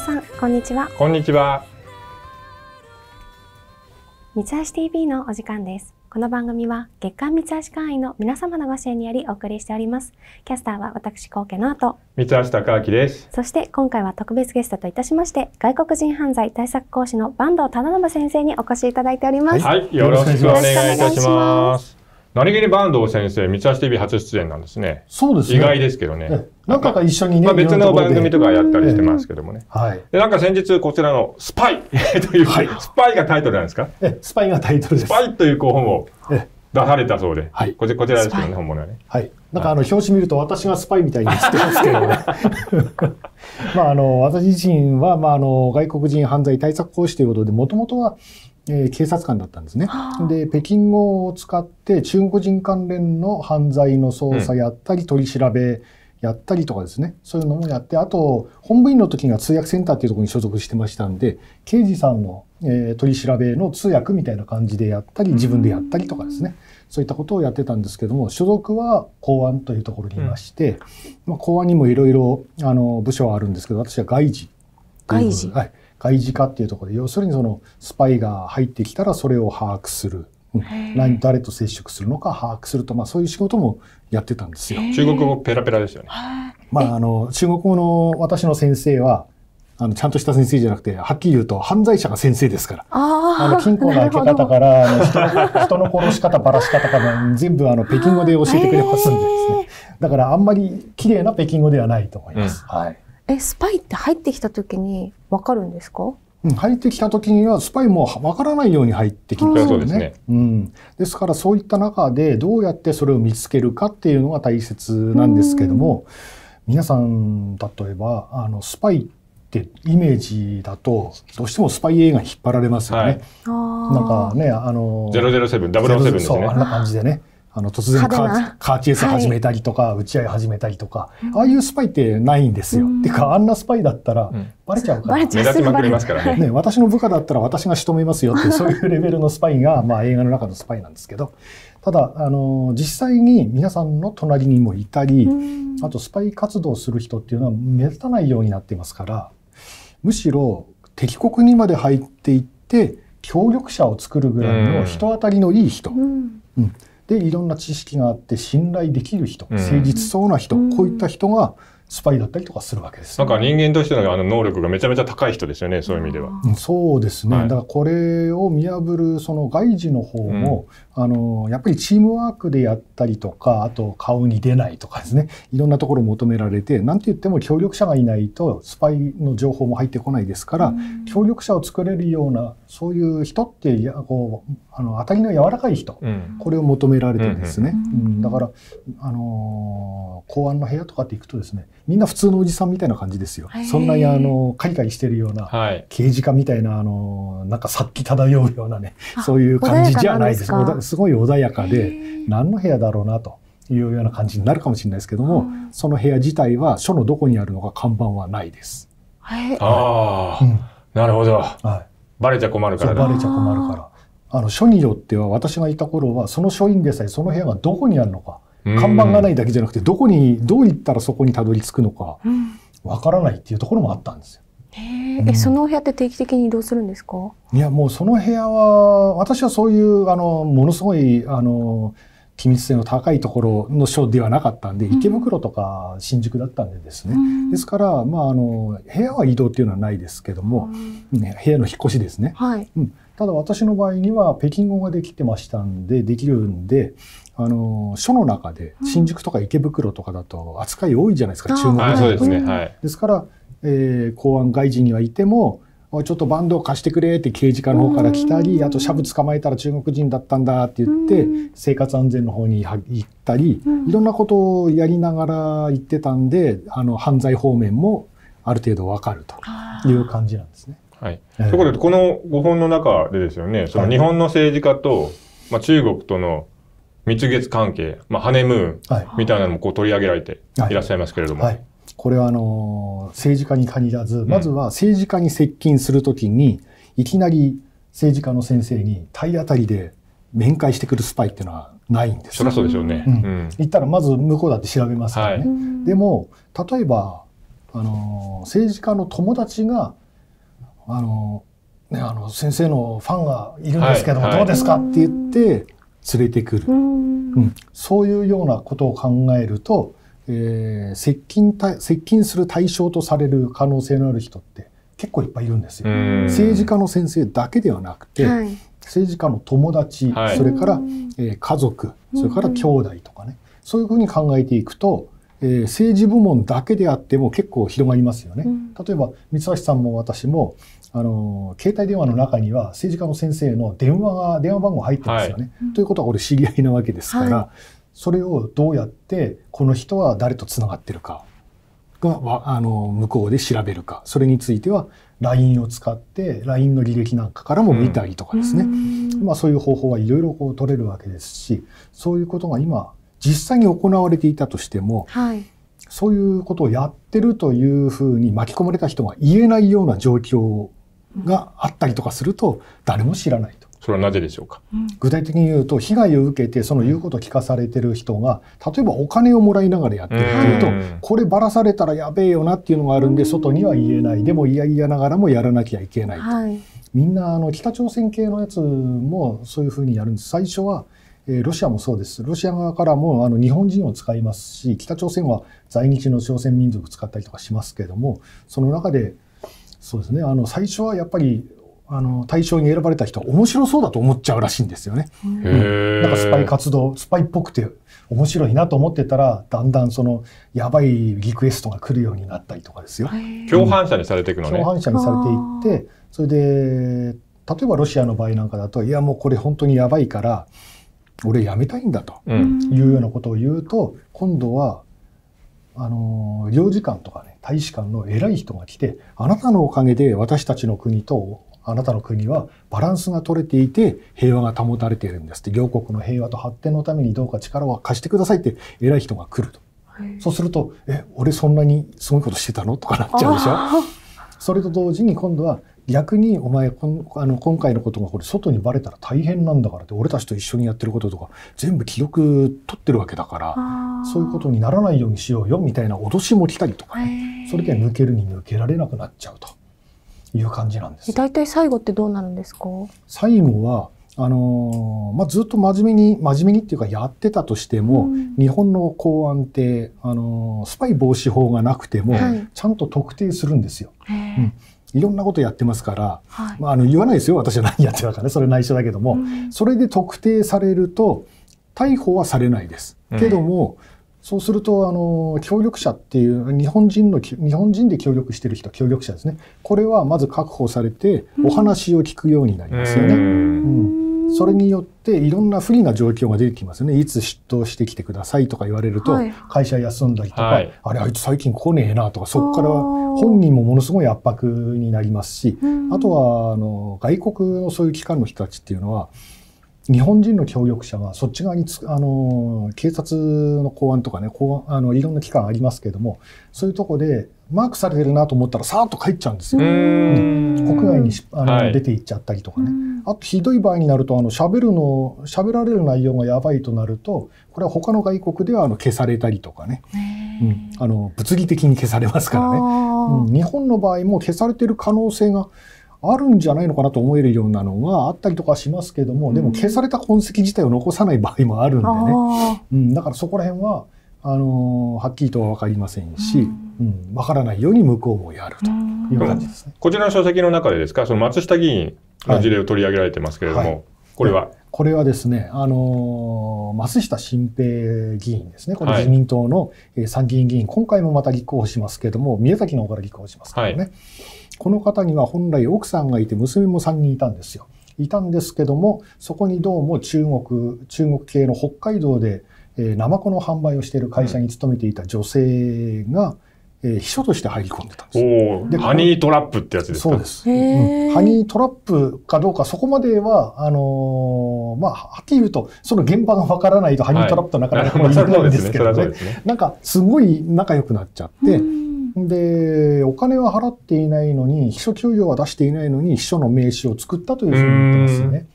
さんこんにちはこんにちは三橋 TV のお時間ですこの番組は月刊三橋会員の皆様のご支援によりお送りしておりますキャスターは私高家の後三橋貴明ですそして今回は特別ゲストといたしまして外国人犯罪対策講師の坂東忠信先生にお越しいただいておりますはい、よろしくお願いいたします何気に坂東先生、三橋 TV 初出演なんですね。そうですね。意外ですけどね。なんか一緒にね。まあ、別の番組とかやったりしてますけどもね。はい。で、なんか先日こちらのスパイ という、はい、スパイがタイトルなんですかえ、スパイがタイトルです。スパイという本を出されたそうで。はい。こちこちらですけどね、本物はね。はい。なんかあの、表紙見ると私がスパイみたいに映ってますけどね。まああの、私自身は、まああの、外国人犯罪対策講師ということで、もともとは、えー、警察官だったんですね。で北京語を使って中国人関連の犯罪の捜査やったり、取り調べやったりとかですねそういうのもやってあと本部員の時が通訳センターっていうところに所属してましたんで刑事さんの、えー、取り調べの通訳みたいな感じでやったり自分でやったりとかですね、そういったことをやってたんですけども所属は公安というところにいまして、うん、まあ、公安にもいろいろ部署はあるんですけど私は外事外事、はい、外事化っていうところで要するにそのスパイが入ってきたらそれを把握する。何誰と接触するのか把握すると、まあ、そういう仕事もやってたんですよ。中国語ペラペラですよね。まあ、あの中国語の私の先生はあのちゃんとした先生じゃなくてはっきり言うと犯罪者が先生ですからあの金庫の開け方からあの人の人の殺し方ばらし方から全部あの北京語で教えてくれますんでですねだからあんまり綺麗な北京語ではないと思います。はいえ、スパイって入ってきた時にわかるんですかうん、入ってきた時にはスパイもわからないように入ってきますよねですうん。ですからそういった中でどうやってそれを見つけるかっていうのが大切なんですけども、皆さん例えばあのスパイってイメージだとどうしてもスパイ映画引っ張られますよね。はい、なんかねあの007、007ですね。そんな感じでね。あの突然カーカーチェイス始めたりとか、はい、打ち合い始めたりとか、ああいうスパイってないんですよ。うん、っていうかあんなスパイだったらバレちゃうから、目立ちまくりますからね、ね、私の部下だったら私が仕留めますよって そういうレベルのスパイが、まあ、映画の中のスパイなんですけどただあの実際に皆さんの隣にもいたり、あとスパイ活動する人っていうのは目立たないようになっていますからむしろ敵国にまで入っていって協力者を作るぐらいの人当たりのいい人。うん、うんでいろんな知識があって信頼できる人、誠実そうな人、こういった人がスパイだったりとかするわけです、ね、なんか人間としてのあの能力がめちゃめちゃ高い人ですよね、そういう意味では。うん、そうですね、はい、だからこれを見破るその外事の方も、うん、あのやっぱりチームワークでやったりとか、あと顔に出ないとかですね、いろんなところ求められて、なんて言っても協力者がいないとスパイの情報も入ってこないですから、うん、協力者を作れるようなそういう人ってやこうあの当たりの柔らかい人、これを求められてですね、うんだからあの公安の部屋とかって行くとですねみんな普通のおじさんみたいな感じですよ。そんなにあの、カリカリしてるような、刑事課みたいな、あの、なんか殺気漂うようなね、そういう感じじゃないです。ですごい穏やかで、何の部屋だろうなと。いうような感じになるかもしれないですけども、うん、その部屋自体は書のどこにあるのか看板はないです。はああ、うん、なるほど。はい、バレちゃ困るからバレちゃ困るから。あの署によっては私がいた頃はその署員でさえその部屋がどこにあるのか看板がないだけじゃなくてどこにどう行ったらそこにたどり着くのかわからないっていうところもあったんですよ。え、うん、その部屋って定期的に移動するんですかいやもうその部屋は私はそういうあのものすごいあの機密性の高いところの所ではなかったんで、池袋とか新宿だったんでですね、うん、ですから、まあ、あの部屋は移動っていうのはないですけども、うん、部屋の引っ越しですね、はい、うん、ただ私の場合には北京語ができてましたんでできるんであの書の中で新宿とか池袋とかだと扱い多いじゃないですか、中国人はですね、はい、ですから、えー、公安外人にはいてもちょっとバンドを貸してくれって刑事課の方から来たりあとシャブ捕まえたら中国人だったんだって言って生活安全の方に行ったりいろんなことをやりながら行ってたんであの犯罪方面もある程度わかるという感じなんですね。はい、ところでこの5本の中でですよねその日本の政治家と、まあ、中国との蜜月関係、まあ、ハネムーンみたいなのもこう取り上げられていらっしゃいますけれども。はいはい、これはあの政治家に限らず、まずは政治家に接近するときに、いきなり政治家の先生に体当たりで面会してくるスパイっていうのはないんですそりゃそうでしょうね。うん、言ったらまず向こうだって調べますからね。はい、でも例えばあの政治家の友達があの、ね、あの先生のファンがいるんですけども、どうですかって言って。連れてくる、うん、うん、そういうようなことを考えると、えー、接近接近する対象とされる可能性のある人って結構いっぱいいるんですよ。政治家の先生だけではなくて、はい、政治家の友達、はい、それから、えー、家族それから兄弟とかねそういうふうに考えていくと、えー、政治部門だけであっても結構広がりますよね。例えば三橋さんも私もあの携帯電話の中には政治家の先生の電話が電話番号入ってますよね。はい、ということは俺知り合いなわけですから、はい、それをどうやってこの人は誰とつながってるかがあの向こうで調べるかそれについては LINE を使って LINE の履歴なんかからも見たりとかですね、うん、まあ、そういう方法はいろいろ取れるわけですしそういうことが今実際に行われていたとしても、はい、そういうことをやってるというふうに巻き込まれた人が言えないような状況があったりとかすると誰も知らないと。それはなぜでしょうか、具体的に言うと被害を受けてその言うことを聞かされてる人が例えばお金をもらいながらやってるっていうと、こればらされたらやべえよなっていうのがあるんで外には言えないでもいやいやながらもやらなきゃいけない、はみんなあの北朝鮮系のやつもそういうふうにやるんです最初はえロシアもそうです。ロシア側からもあの日本人を使いますし、北朝鮮は在日の朝鮮民族を使ったりとかしますけれども、その中でそうですねあの最初はやっぱりあの対象に選ばれた人は面白そうだと思っちゃうらしいんですよね。うん、なんかスパイ活動スパイっぽくて面白いなと思ってたらだんだんそのやばいリクエストが来るようになったりとかですよ。共犯者にされていくのね。共犯者にされていってそれで例えばロシアの場合なんかだといやもうこれ本当にやばいから俺やめたいんだというようなことを言うと、うん、今度はあの領事館とかね大使館の偉い人が来て、あなたのおかげで私たちの国とあなたの国はバランスが取れていて平和が保たれているんですって両国の平和と発展のためにどうか力を貸してくださいって偉い人が来ると、そうすると「え俺そんなにすごいことしてたの?」とかなっちゃうでしょそれと同時に今度は逆にお前こんあの今回のことがこれ外にバレたら大変なんだからって俺たちと一緒にやってることとか全部記録取ってるわけだからそういうことにならないようにしようよみたいな脅しも来たりとかねそれで抜けるに抜けられなくなっちゃうという感じなんです。たい最後ってどうなるんですか最後はあのー、まあ、ずっと真面目に真面目にっていうかやってたとしても、うん、日本の公安って、あのー、スパイ防止法がなくても、はい、ちゃんと特定するんですよ。うん、いろんなことやってますから、はい、まあ、あの言わないですよ私は何やってたかねそれ内緒だけども、うん、それで特定されると逮捕はされないです。けども、そうするとあの協力者っていう日本人の日本人で協力してる人協力者ですねこれはまず確保されてお話を聞くようになりますよね。うんそれによっていろんな不利な状況が出てきますよねいつ出頭してきてくださいとか言われると、会社休んだりとか、はい、あれあいつ最近来ねえなとかそこから本人もものすごい圧迫になりますしあとはあの外国のそういう機関の人たちっていうのは日本人の協力者はそっち側にあの警察の公安とかね公安あのいろんな機関ありますけどもそういうとこでマークされてるなと思ったらさーっと帰っちゃうんですよ。うん国外にあの、はい、出ていっちゃったりとかね、あとひどい場合になるとあの喋るの喋られる内容がやばいとなるとこれは他の外国ではあの消されたりとかね、うん、あの物理的に消されますからね、うん、日本の場合も消されてる可能性があるんじゃないのかなと思えるようなのがあったりとかしますけども、でも消された痕跡自体を残さない場合もあるんでね、うん、だからそこら辺はあのー、はっきりとは分かりませんし。うんうん、からないように向こうもやるという感じですね。こちらの書籍の中でですか、その松下議員の事例を取り上げられてますけれども、はいはい、これはこれはですね、あのー、松下新平議員ですね、これ自民党の、参議院議員、今回もまた立候補しますけれども、宮崎の方から立候補しますけどね、はい、この方には本来奥さんがいて、娘も3人いたんですよ。いたんですけども、そこにどうも中国、中国系の北海道で、えー、ナマコの販売をしている会社に勤めていた女性が、えー、秘書として入り込んでたんです。でハニートラップってやつですかそうです、うん、ハニートラップかどうか、そこまでは、あのー、まあ、はっきり言うと、その現場がわからないと、ハニートラップとなかなか言えないんですけどね。なんか、すごい仲良くなっちゃって、で、お金は払っていないのに、秘書給与は出していないのに、秘書の名刺を作ったというふうに言ってますね。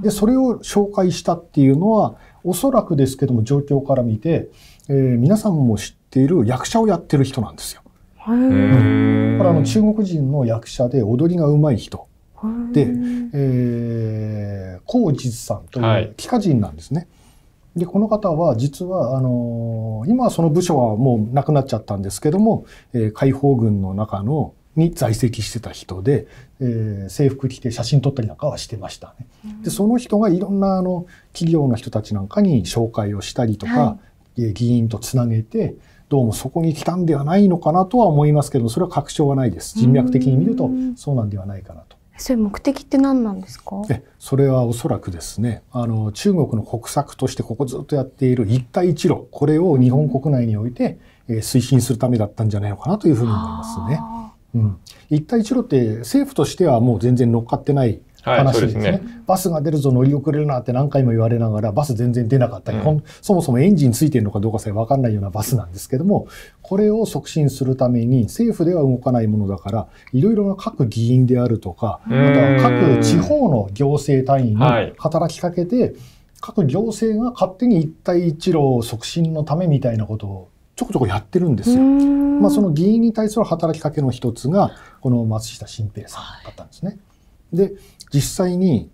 で、それを紹介したっていうのは、おそらくですけども、状況から見て、えー、皆さんも知ってている役者をやってる人なんですよ。うん、あの中国人の役者で踊りがうまい人で、えー、高実さんという帰化人なんですね。はいでこの方は実はあのー、今はその部署はもうなくなっちゃったんですけども、えー、解放軍の中のに在籍してた人で、えー、制服着て写真撮ったりなんかはしてましたね。でその人がいろんなあの企業の人たちなんかに紹介をしたりとか、はい、議員とつなげて、どうもそこに来たんではないのかなとは思いますけどそれは確証はないです人脈的に見るとそうなんではないかなと。それ目的って何なんですかえそれはおそらくですねあの中国の国策としてここずっとやっている一帯一路これを日本国内において、えー、推進するためだったんじゃないのかなというふうに思いますね。うん、一帯一路って政府としてはもう全然乗っかってない話ですねはいすね、バスが出るぞ乗り遅れるなって何回も言われながらバス全然出なかったり、うん、そもそもエンジンついてるのかどうかさえ分かんないようなバスなんですけどもこれを促進するために政府では動かないものだからいろいろな各議員であるとかまた各地方の行政単位に働きかけて、各行政が勝手に一帯一路促進のためみたいなことをちょこちょこやってるんですよ。まあ、その議員に対する働きかけの一つがこの松下新平さんだったんですね。はい、で実際に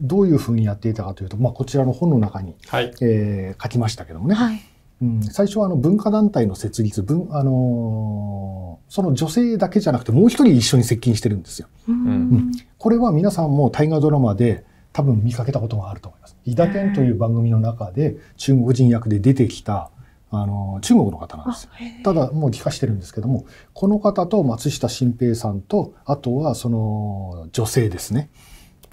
どういうふうにやっていたかというと、まあ、こちらの本の中に、はい、えー、書きましたけどもね、はい、うん、最初はあの文化団体の設立あのー、その女性だけじゃなくてもう一人一緒に接近してるんですよ。うん、うん、これは皆さんも大河ドラマで多分見かけたことがあると思います。伊田天という番組の中で中国人役で出てきた、あの、中国の方なんですよ。ただ、もう帰化してるんですけども、この方と松下新平さんと、あとはその女性ですね。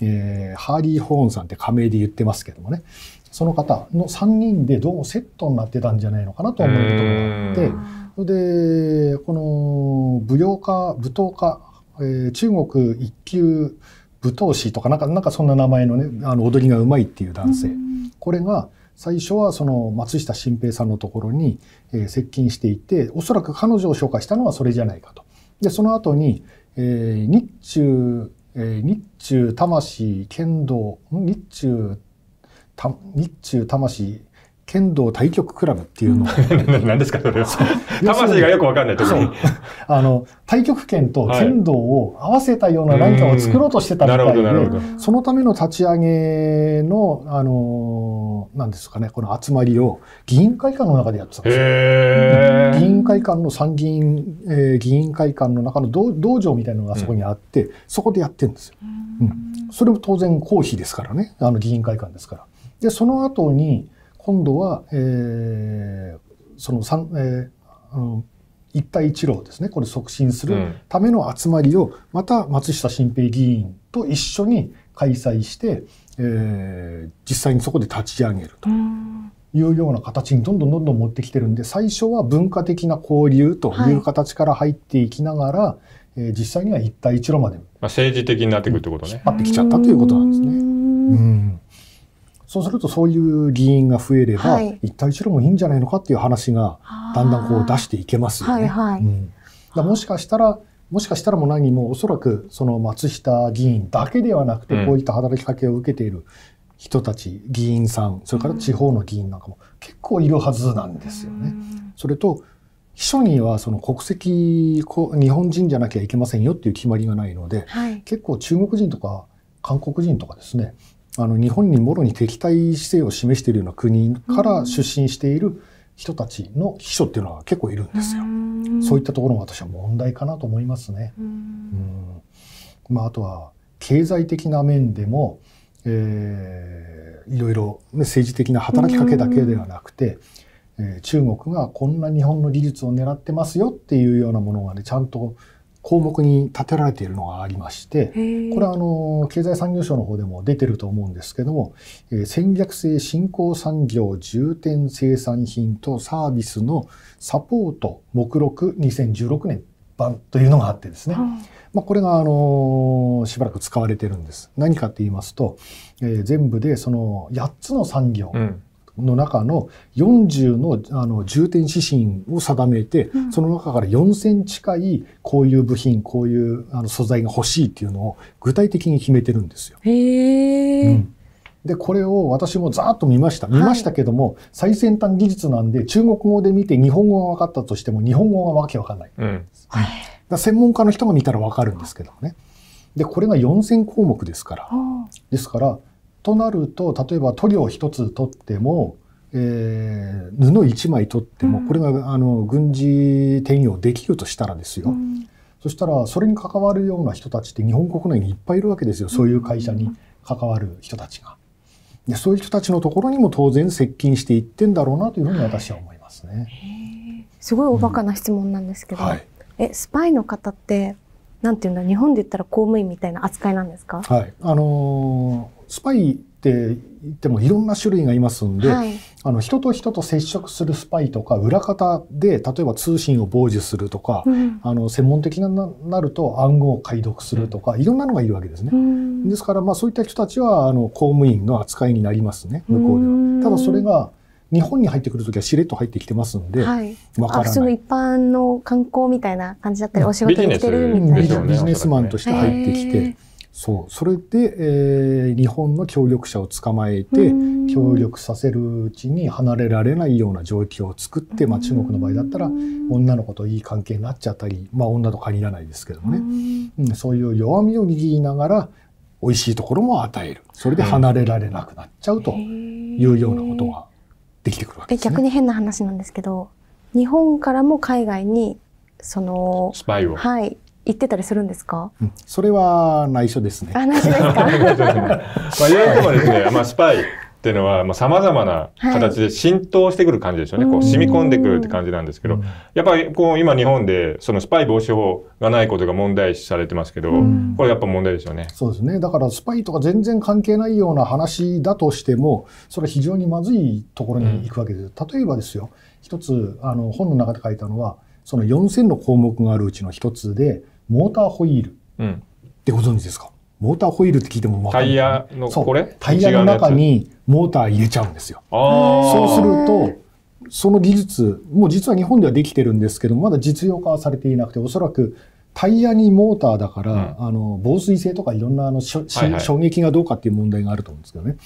えー、ハーリー・ホーンさんって仮名で言ってますけどもねその方の3人でどうもセットになってたんじゃないのかなと思うことがあってそれでこの舞踊家舞踏家、えー、中国一級舞踏師とかなんかなんかそんな名前のねあの踊りがうまいっていう男性、これが最初はその松下新平さんのところに、え接近していておそらく彼女を紹介したのはそれじゃないかと。でその後に、えー、日中えー、日中魂剣道日中日中魂剣道対局クラブっていうのを。何 ですかそれは。魂がよくわかんないとあの、対局拳と剣道を合わせたような何かを作ろうとしてたみたいで、そのための立ち上げの、あの、なんですかね、この集まりを議員会館の中でやってたんですよ。議員会館の参議院、えー、議員会館の中の道道場みたいなのがそこにあって、うん、そこでやってるんですよ。うん、それも当然公費ですからね、あの議員会館ですから。で、その後に、今度は、えー、その三、えー、あの一帯一路ですねこれ促進するための集まりをまた松下新平議員と一緒に開催して、えー、実際にそこで立ち上げると。いうような形にどんどんどんどん持ってきてるんで最初は文化的な交流という形から入っていきながら、はい、えー、実際には一帯一路まで、まあ、政治的になってくるってことね引っ張ってきちゃったということなんですね。うんそうするとそういう議員が増えれば、はい、一帯一路もいいんじゃないのかっていう話がだんだんこう出していけますよね。はいはいうん、だもしかしたらもしかしたらも何もおそらくその松下議員だけではなくてこういった働きかけを受けている人たち、うん、議員さんそれから地方の議員なんかも結構いるはずなんですよね。うん、それと秘書にはその国籍日本人じゃなきゃいけませんよっていう決まりがないので、はい、結構中国人とか韓国人とかですねあの日本にもろに敵対姿勢を示しているような国から出身している人たちの秘書っていうのは結構いるんですよ。そういったところも私は問題かなと思いますね。うんまあ、あとは経済的な面でも、えー、いろいろ、ね、政治的な働きかけだけではなくて、えー、中国がこんな日本の技術を狙ってますよっていうようなものがねちゃんと項目に立てられているのがありまして、これはあの経済産業省の方でも出てると思うんですけども、えー、戦略性振興産業重点生産品とサービスのサポート目録2016年版というのがあってですね、うん、まあ、これがあのしばらく使われてるんです。何かって言いますと、えー、全部でその8つの産業、うんの中の40のあの重点指針を定めて、うん、その中から4000近いこういう部品こういうあの素材が欲しいっていうのを具体的に決めてるんですよ。へー、うんで、これを私もざーっと見ました。見ましたけども、はい、最先端技術なんで、中国語で見て日本語が分かったとしても、日本語がわけわかんない。うん、だ専門家の人が見たらわかるんですけどもね。で、これが4000項目ですから。ですから、となると例えば塗料一つ取っても、えー、布一枚取っても、これがあの軍事転用できるとしたらですよ、そしたらそれに関わるような人たちって日本国内にいっぱいいるわけですよそういう会社に関わる人たちが。でそういう人たちのところにも当然接近していってんだろうなというふうに私は思いますね。すごいおバカな質問なんですけど、うんはい、えスパイの方ってなんていうんだ日本で言ったら公務員みたいな扱いなんですか、はいあのスパイって言ってもいろんな種類がいますんで、はい、あの人と人と接触するスパイとか裏方で例えば通信を傍受するとか、うん、あの専門的になると暗号を解読するとかいろんなのがいるわけですね。うん、ですからまあそういった人たちはあの公務員の扱いになりますね向こうでは。ただそれが日本に入ってくるとはしれっと入ってきてますんで、はい、分からない。一般の観光みたいな感じだったり、お仕事に来てるみたいな。ビジネスマンとして入ってきて。そうそれで、えー、日本の協力者を捕まえて協力させるうちに離れられないような状況を作って、まあ、中国の場合だったら女の子といい関係になっちゃったり、まあ、女と限らないですけどもね、うん、そういう弱みを握りながら美味しいところも与えるそれで離れられなくなっちゃうというようなことができてくるわけです、ね、逆に変な話なんですけど日本からも海外にそのスパイを、はい、行ってたりするんですか、うん、それは内緒ですね。あ内緒ですか まあいわゆるですね、まあ、スパイっていうのはさまざ、まな形で浸透してくる感じですよね、はい、こう染み込んでくるって感じなんですけどやっぱりこう今日本でそのスパイ防止法がないことが問題視されてますけどこれやっぱ問題ですよねそうですねだからスパイとか全然関係ないような話だとしてもそれ非常にまずいところに行くわけです、例えばですよ一つあの本の中で書いたのはその4,000の項目があるうちの一つで「モーターホイール、うん、ってご存知ですかモーターホイールって聞いても分かタイヤのそう、これタイヤの中にモーター入れちゃうんですよ。ああ。そうするとその技術もう実は日本ではできてるんですけどまだ実用化はされていなくておそらくタイヤにモーターだから、うん、あの防水性とかいろんなあの、はいはい、衝撃がどうかっていう問題があると思うんですけどね。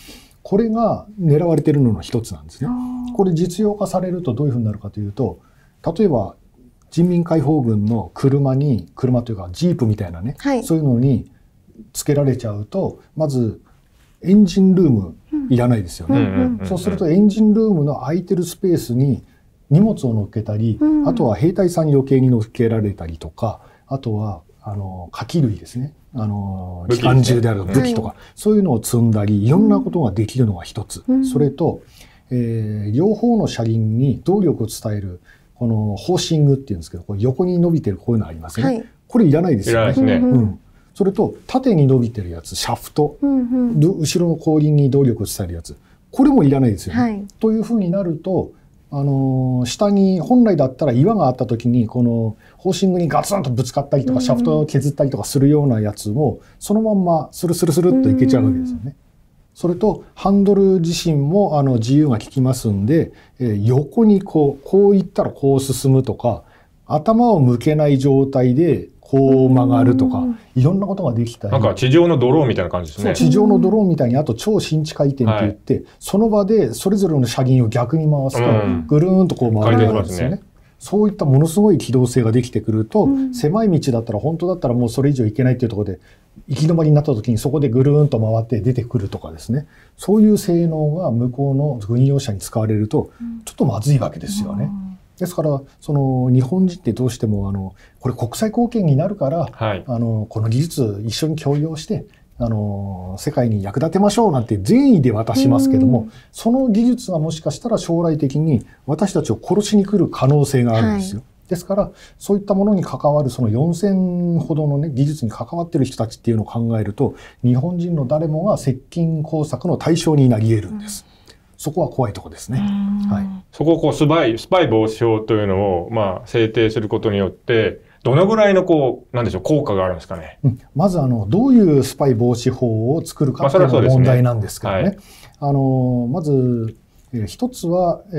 これが狙われてるのの一つなんですね。これ実用化されるとどういうふうになるかというと、例えば人民解放軍の車に車というかジープみたいなね、はい、そういうのにつけられちゃうとまずエンジンルームいらないですよね、うん、そうするとエンジンルームの空いてるスペースに荷物を乗っけたり、うん、あとは兵隊さんに余計に乗っけられたりとかあとはあの火器類ですねあの機関銃である武器とか、はい、そういうのを積んだりいろんなことができるのが一つ、うん、それと、えー、両方の車輪に動力を伝えるこのホーシングっていうんですけど、横に伸びてるこういうのありますね。はい、これいらないですよね。いねうん。それと縦に伸びてるやつ、シャフト、うんうん、後ろの後輪に動力を伝えるやつ、これもいらないですよね。はい、というふうになると、あの下に本来だったら岩があった時にこのホーシングにガツンとぶつかったりとかシャフトを削ったりとかするようなやつをそのまんまスルスルスルっといけちゃうわけですよね。うんうんそれとハンドル自身もあの自由が利きますんで、えー、横にこう、こういったらこう進むとか、頭を向けない状態でこう曲がるとか、いろんなことができたり。なんか地上のドローンみたいな感じですね。地上のドローンみたいに、あと超新地回転って言って、はい、その場でそれぞれの車輪を逆に回すと、ぐるーんとこうがるんですよね。そういったものすごい機動性ができてくると、うん、狭い道だったら本当だったらもうそれ以上行けないっていうところで行き止まりになった時にそこでぐるーんと回って出てくるとかですねそういう性能が向こうの軍用車に使われるとちょっとまずいわけですよね。うんですからその日本人ってどうしてもあのこれ国際貢献になるから、はい、あのこの技術一緒に共用してあの、世界に役立てましょうなんて善意で渡しますけども、その技術はもしかしたら将来的に私たちを殺しに来る可能性があるんですよ。はい、ですから、そういったものに関わる、その4000ほどのね、技術に関わってる人たちっていうのを考えると、日本人の誰もが接近工作の対象になり得るんです。そこは怖いとこですね。はい。そこをこう、スパイ、スパイ防止法というのを、まあ、制定することによって、どのぐらいのこう、なんでしょう、効果があるんですかね。うん、まずあの、どういうスパイ防止法を作るかというのが問題なんですけどね。まあ、ねはい、あの、まず、えー、一つは、え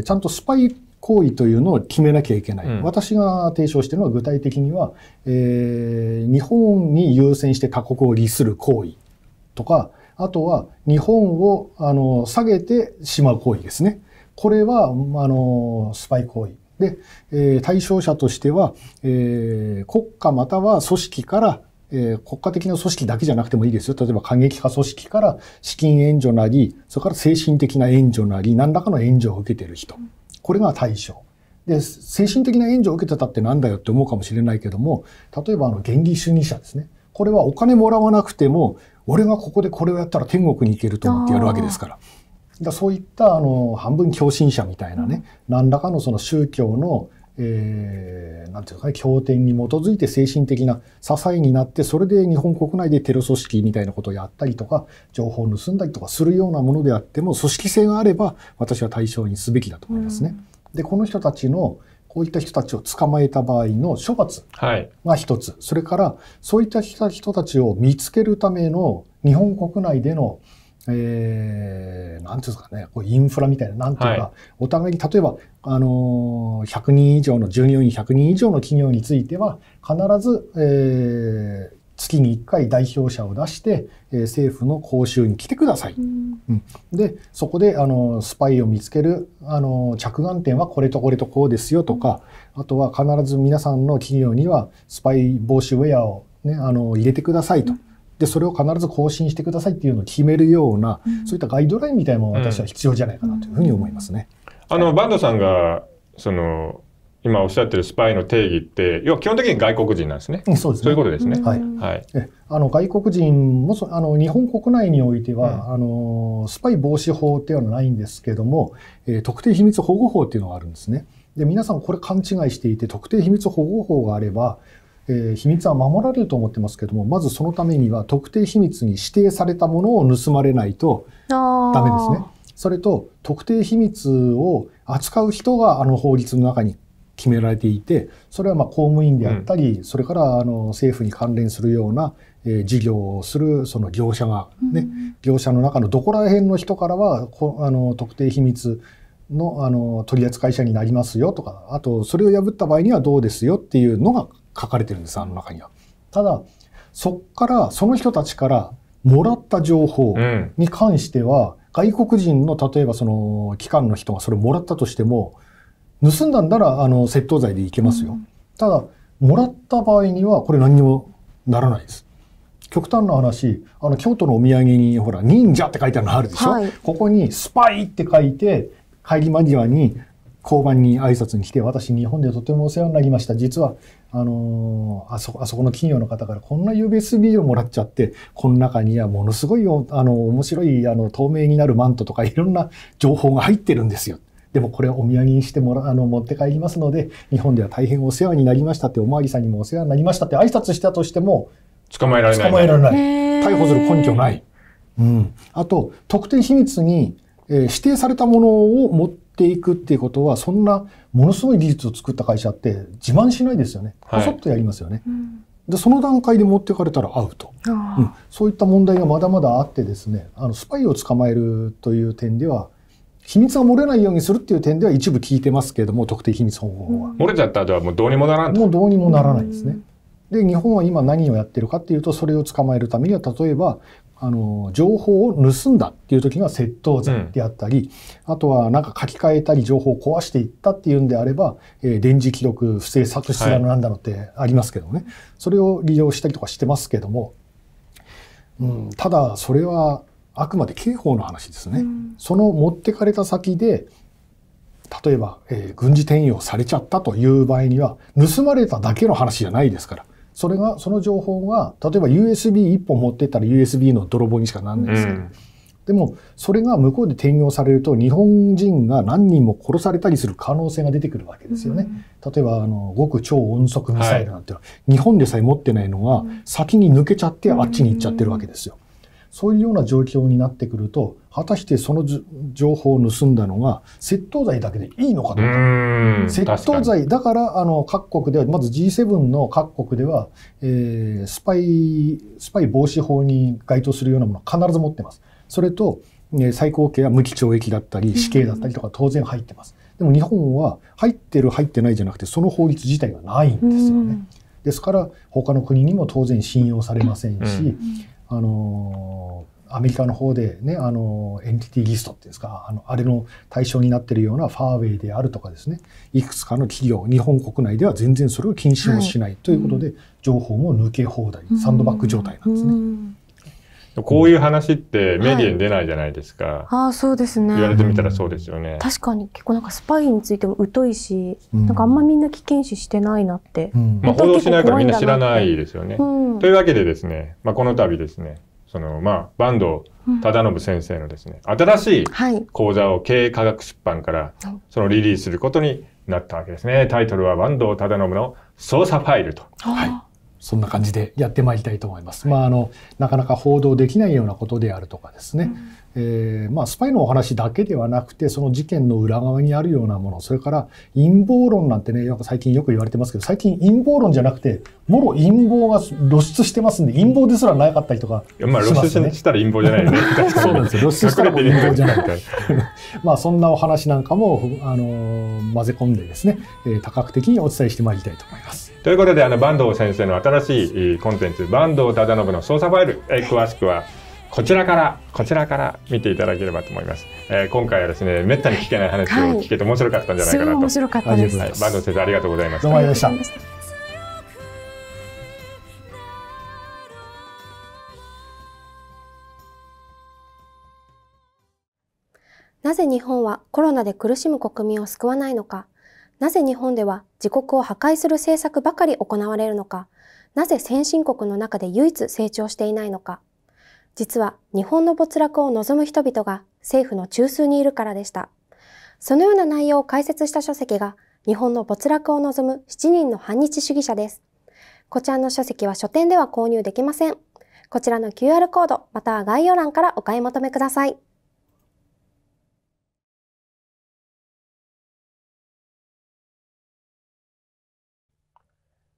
ー、ちゃんとスパイ行為というのを決めなきゃいけない。うん、私が提唱しているのは具体的には、えー、日本に優先して他国を利する行為とか、あとは日本をあの下げてしまう行為ですね。これは、あの、スパイ行為。で、えー、対象者としては、えー、国家または組織から、えー、国家的な組織だけじゃなくてもいいですよ。例えば過激派組織から資金援助なり、それから精神的な援助なり、何らかの援助を受けてる人。これが対象。で、精神的な援助を受けてたってなんだよって思うかもしれないけども、例えばあの原理主義者ですね。これはお金もらわなくても、俺がここでこれをやったら天国に行けると思ってやるわけですから。だそういったあの半分共信者みたいなね、何らかのその宗教のえー、なんていうかね、経典に基づいて精神的な支えになって、それで日本国内でテロ組織みたいなことをやったりとか、情報を盗んだりとかするようなものであっても、組織性があれば、私は対象にすべきだと思いますね。うん、で、この人たちの、こういった人たちを捕まえた場合の処罰が一つ、はい、それから、そういった人たちを見つけるための日本国内でのえー、なんていうんですかね、こうインフラみたいな、なんていうか、はい、お互いに例えば、あのー、100人以上の、従業員100人以上の企業については、必ず、えー、月に1回代表者を出して、えー、政府の講習に来てください。うん、うん、で、そこで、あの、スパイを見つける、あの、着眼点はこれとこれとこうですよとか、あとは必ず皆さんの企業にはスパイ防止ウェアをね、あの、入れてくださいと。うんでそれを必ず更新してくださいっていうのを決めるような、うん、そういったガイドラインみたいなものが私は必要じゃないかなというふうに思いますね。あのバンドさんがその今おっしゃってるスパイの定義って要は基本的に外国人なんですね。そうですね。そういうことですね。うん、はい。はい。あの外国人もあの日本国内においては、うん、あのスパイ防止法っていうのはないんですけども、えー、特定秘密保護法っていうのがあるんですね。で皆さんこれ勘違いしていて特定秘密保護法があればえー、秘密は守られると思ってますけども、まずそのためには特定秘密に指定されたものを盗まれないとダメですね。それと特定秘密を扱う人があの法律の中に決められていて、それはま公務員であったり、うん、それからあの政府に関連するような、えー、事業をするその業者がね、うん、業者の中のどこら辺の人からはこあの特定秘密のあの取扱者になりますよとか、あとそれを破った場合にはどうですよっていうのが書かれてるんです、あの中には。ただ、そっから、その人たちからもらった情報に関しては、外国人の、例えばその、機関の人がそれをもらったとしても、盗んだんなら、あの、窃盗罪でいけますよ。うん、ただ、もらった場合には、これ何にもならないです。極端な話、あの、京都のお土産に、ほら、忍者って書いてあるのあるでしょ、はい、ここに、スパイって書いて、帰り間際に、交番に挨拶に来て、私日本でとてもお世話になりました。実は、あのー、あそこ、あそこの企業の方からこんな USB をもらっちゃって、この中にはものすごいあの、面白い、あの、透明になるマントとかいろんな情報が入ってるんですよ。でもこれお土産にしてもら、あの、持って帰りますので、日本では大変お世話になりましたって、おまわりさんにもお世話になりましたって挨拶したとしても、捕まえられない。捕まえられない。逮捕する根拠ない。うん。あと、特定秘密に、えー、指定されたものを持っていくっていうことはそんなものすごい技術を作った会社って自慢しないですよね。こそっとやりますよね。はいうんでその段階で持っていかれたらアウト、うん、そういった問題がまだまだあってですねあのスパイを捕まえるという点では秘密が漏れないようにするっていう点では一部聞いてますけれども特定秘密保護法は、漏れちゃった後はもうどうにもならないもうどうにもならないですね、ん、で日本は今何をやってるかっていうとそれを捕まえるためには例えばあの情報を盗んだっていう時が窃盗罪であったり、うん、あとはなんか書き換えたり情報を壊していったっていうんであれば、えー、電磁記録不正作出だのなんだのってありますけどね、はい、それを利用したりとかしてますけども、うん、ただそれはあくまで刑法の話ですね。うん、その持ってかれた先で例えば、えー、軍事転用されちゃったという場合には盗まれただけの話じゃないですからそれが、その情報が、例えば USB1 本持ってったら USB の泥棒にしかなんないですけど、うん、でも、それが向こうで転用されると、日本人が何人も殺されたりする可能性が出てくるわけですよね。うん、例えば、あの、極超音速ミサイルなんていうのは、はい、日本でさえ持ってないのが、先に抜けちゃって、あっちに行っちゃってるわけですよ。そういうような状況になってくると、果たしてその情報を盗んだのが窃盗罪だけでいいのかどうか。窃盗罪、だからあの各国では、まず G7 の各国では、えー、スパイ、スパイ防止法に該当するようなものを必ず持ってます。それと、ね、最高刑は無期懲役だったり、死刑だったりとか当然入ってます。でも日本は入ってる入ってないじゃなくて、その法律自体がないんですよね。ですから、他の国にも当然信用されませんし、あのアメリカの方でね、あの、エンティティリストっていうんですか、あの、あれの対象になってるようなファーウェイであるとかですね、いくつかの企業、日本国内では全然それを禁止をしないということで、はい、情報も抜け放題、サンドバッグ状態なんですね。うんこういう話ってメディアに出ないじゃないですか。はい、ああ、そうですね。言われてみたらそうですよね。確かに結構なんかスパイについても疎いし、うん、なんかあんまみんな危険視してないなって。うん、まあ報道しないからみんな知らないですよね。うん、というわけでですね、まあこの度ですね、そのまあ坂東忠信先生のですね、新しい講座を経営科学出版からそのリリースすることになったわけですね。タイトルは坂東忠信の操作ファイルと。はいそんな感じでやってまいりたいと思います。まあ、あのなかなか報道できないようなことであるとかですね、うん、えー、まあ、スパイのお話だけではなくてその事件の裏側にあるようなものそれから陰謀論なんてね最近よく言われてますけど最近陰謀論じゃなくてもろ陰謀が露出してますんで陰謀ですらなかったりとか、ね、まあ、露出したら陰謀じゃないよね そうなんですよ露出したら陰謀じゃない まあそんなお話なんかもあの混ぜ込んでですね、えー、多角的にお伝えしてまいりたいと思います。ということで、あの、坂東先生の新しいコンテンツ、坂東忠信の操作ファイル、え詳しくは、こちらから、こちらから見ていただければと思います。えー、今回はですね、めったに聞けない話を聞けて面白かったんじゃないかなと。はい、面白かったです。はい、坂東先生、ありがとうございました。どうもありがとうございました。なぜ日本はコロナで苦しむ国民を救わないのか。なぜ日本では自国を破壊する政策ばかり行われるのか、なぜ先進国の中で唯一成長していないのか。実は日本の没落を望む人々が政府の中枢にいるからでした。そのような内容を解説した書籍が日本の没落を望む7人の反日主義者です。こちらの書籍は書店では購入できません。こちらの QR コードまたは概要欄からお買い求めください。